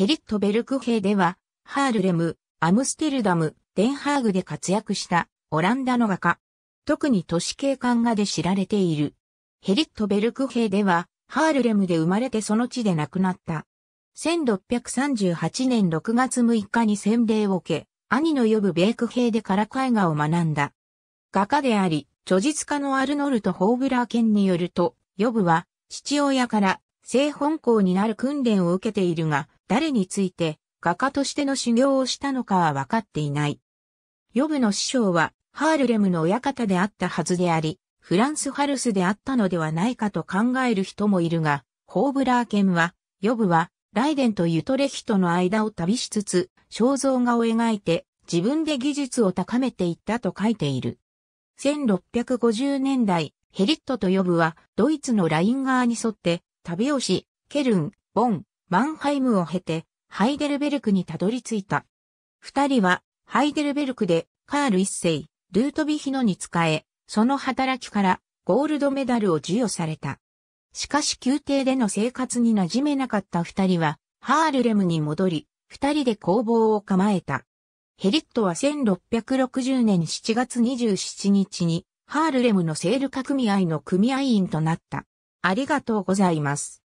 ヘリットベルク兵では、ハールレム、アムステルダム、デンハーグで活躍したオランダの画家。特に都市景観画で知られている。ヘリットベルク兵では、ハールレムで生まれてその地で亡くなった。1638年6月6日に洗礼を受け、兄の呼ぶベーク兵でカラ絵画を学んだ。画家であり、著述家のアルノルト・ホーブラー県によると、呼ぶは、父親から正本校になる訓練を受けているが、誰について画家としての修行をしたのかは分かっていない。ヨブの師匠はハールレムの親方であったはずであり、フランスハルスであったのではないかと考える人もいるが、ホーブラー剣は、ヨブはライデンとユトレヒトの間を旅しつつ、肖像画を描いて自分で技術を高めていったと書いている。1650年代、ヘリットとヨブは、ドイツのライン側に沿って、旅をし、ケルン、ボン、マンハイムを経て、ハイデルベルクにたどり着いた。二人は、ハイデルベルクで、カール一世、ルートビヒノに仕え、その働きから、ゴールドメダルを授与された。しかし宮廷での生活に馴染めなかった二人は、ハールレムに戻り、二人で工房を構えた。ヘリットは1660年7月27日に、ハールレムのセール革組合の組合員となった。ありがとうございます。